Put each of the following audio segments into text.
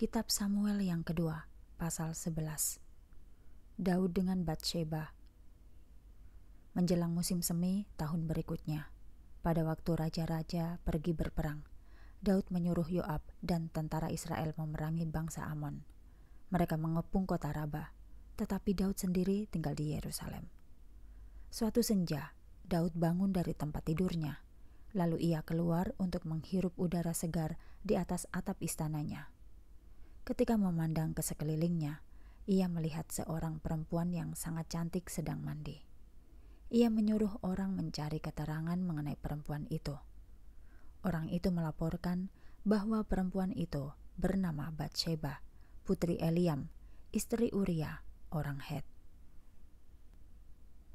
Kitab Samuel yang kedua, pasal 11. Daud dengan Bathsheba. Menjelang musim semi tahun berikutnya, pada waktu raja-raja pergi berperang, Daud menyuruh Yoab dan tentara Israel memerangi bangsa Amon. Mereka mengepung kota Rabah, tetapi Daud sendiri tinggal di Yerusalem. Suatu senja, Daud bangun dari tempat tidurnya, lalu ia keluar untuk menghirup udara segar di atas atap istananya Ketika memandang ke sekelilingnya, ia melihat seorang perempuan yang sangat cantik sedang mandi. Ia menyuruh orang mencari keterangan mengenai perempuan itu. Orang itu melaporkan bahwa perempuan itu bernama Bathsheba, putri Eliam, istri Uria, orang Het.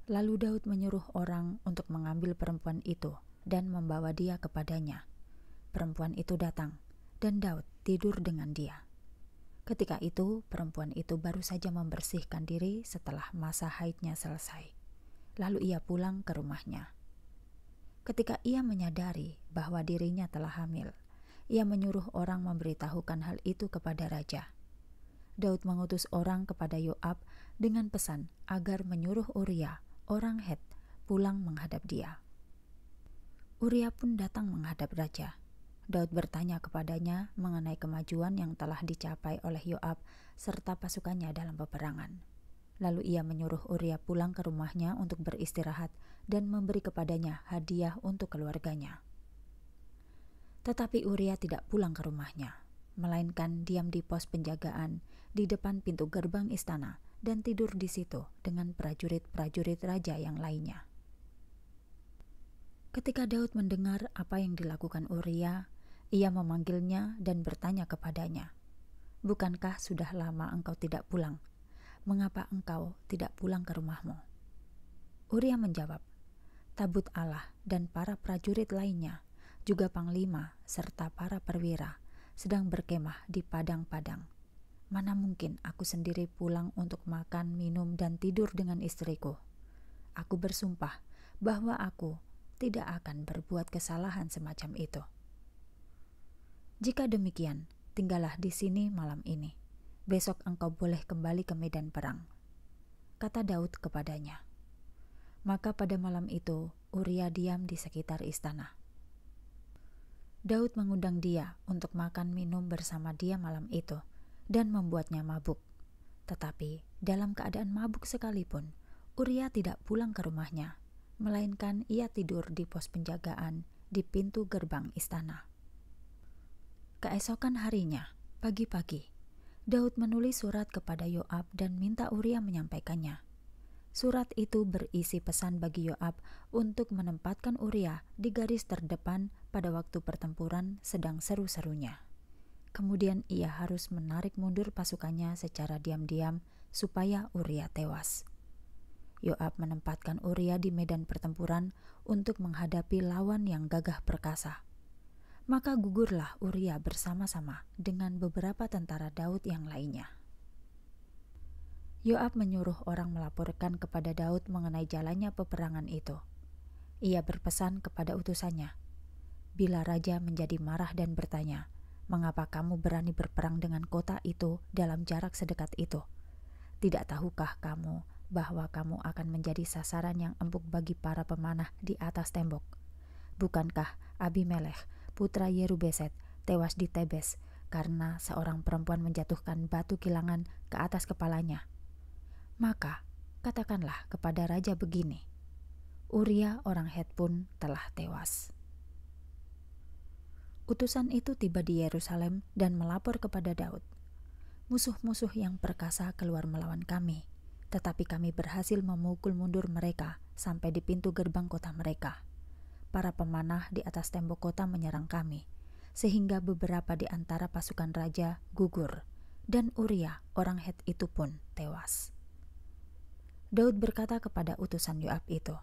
Lalu Daud menyuruh orang untuk mengambil perempuan itu dan membawa dia kepadanya. Perempuan itu datang, dan Daud tidur dengan dia. Ketika itu, perempuan itu baru saja membersihkan diri setelah masa haidnya selesai. Lalu ia pulang ke rumahnya. Ketika ia menyadari bahwa dirinya telah hamil, ia menyuruh orang memberitahukan hal itu kepada raja. Daud mengutus orang kepada Yoab dengan pesan agar menyuruh Uria, orang Het, pulang menghadap dia. Uria pun datang menghadap raja. Daud bertanya kepadanya mengenai kemajuan yang telah dicapai oleh Yoab serta pasukannya dalam peperangan. Lalu ia menyuruh Uria pulang ke rumahnya untuk beristirahat dan memberi kepadanya hadiah untuk keluarganya. Tetapi Uria tidak pulang ke rumahnya, melainkan diam di pos penjagaan di depan pintu gerbang istana dan tidur di situ dengan prajurit-prajurit raja yang lainnya. Ketika Daud mendengar apa yang dilakukan Uria, ia memanggilnya dan bertanya kepadanya, "Bukankah sudah lama engkau tidak pulang? Mengapa engkau tidak pulang ke rumahmu?" Uria menjawab, "Tabut Allah dan para prajurit lainnya, juga panglima serta para perwira, sedang berkemah di padang-padang. Mana mungkin aku sendiri pulang untuk makan, minum, dan tidur dengan istriku? Aku bersumpah bahwa aku tidak akan berbuat kesalahan semacam itu." Jika demikian, tinggallah di sini malam ini. Besok engkau boleh kembali ke medan perang. Kata Daud kepadanya. Maka pada malam itu, Uria diam di sekitar istana. Daud mengundang dia untuk makan minum bersama dia malam itu dan membuatnya mabuk. Tetapi dalam keadaan mabuk sekalipun, Uria tidak pulang ke rumahnya, melainkan ia tidur di pos penjagaan di pintu gerbang istana. Keesokan harinya, pagi-pagi, Daud menulis surat kepada Yoab dan minta Uria menyampaikannya. Surat itu berisi pesan bagi Yoab untuk menempatkan Uria di garis terdepan pada waktu pertempuran sedang seru-serunya. Kemudian ia harus menarik mundur pasukannya secara diam-diam supaya Uria tewas. Yoab menempatkan Uria di medan pertempuran untuk menghadapi lawan yang gagah perkasa. Maka gugurlah Uria bersama-sama dengan beberapa tentara Daud yang lainnya. Yoab menyuruh orang melaporkan kepada Daud mengenai jalannya peperangan itu. Ia berpesan kepada utusannya, "Bila raja menjadi marah dan bertanya, 'Mengapa kamu berani berperang dengan kota itu dalam jarak sedekat itu?' Tidak tahukah kamu bahwa kamu akan menjadi sasaran yang empuk bagi para pemanah di atas tembok? Bukankah Abimelech? putra Yerubeset, tewas di Tebes karena seorang perempuan menjatuhkan batu kilangan ke atas kepalanya. Maka, katakanlah kepada raja begini, Uria orang Het pun telah tewas. Utusan itu tiba di Yerusalem dan melapor kepada Daud. Musuh-musuh yang perkasa keluar melawan kami, tetapi kami berhasil memukul mundur mereka sampai di pintu gerbang kota mereka para pemanah di atas tembok kota menyerang kami, sehingga beberapa di antara pasukan raja gugur, dan Uria, orang Het itu pun tewas. Daud berkata kepada utusan Yoab itu,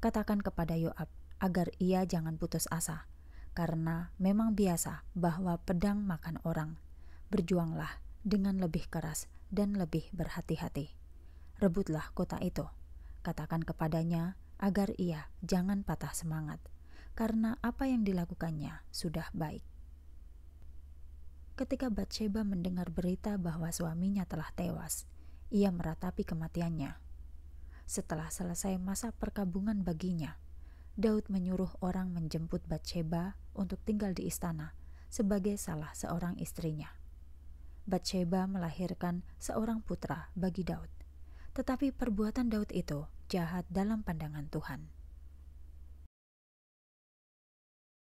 "Katakan kepada Yoab agar ia jangan putus asa, karena memang biasa bahwa pedang makan orang. Berjuanglah dengan lebih keras dan lebih berhati-hati. Rebutlah kota itu. Katakan kepadanya agar ia jangan patah semangat, karena apa yang dilakukannya sudah baik. Ketika Bathsheba mendengar berita bahwa suaminya telah tewas, ia meratapi kematiannya. Setelah selesai masa perkabungan baginya, Daud menyuruh orang menjemput Bathsheba untuk tinggal di istana sebagai salah seorang istrinya. Bathsheba melahirkan seorang putra bagi Daud. Tetapi perbuatan Daud itu jahat dalam pandangan Tuhan.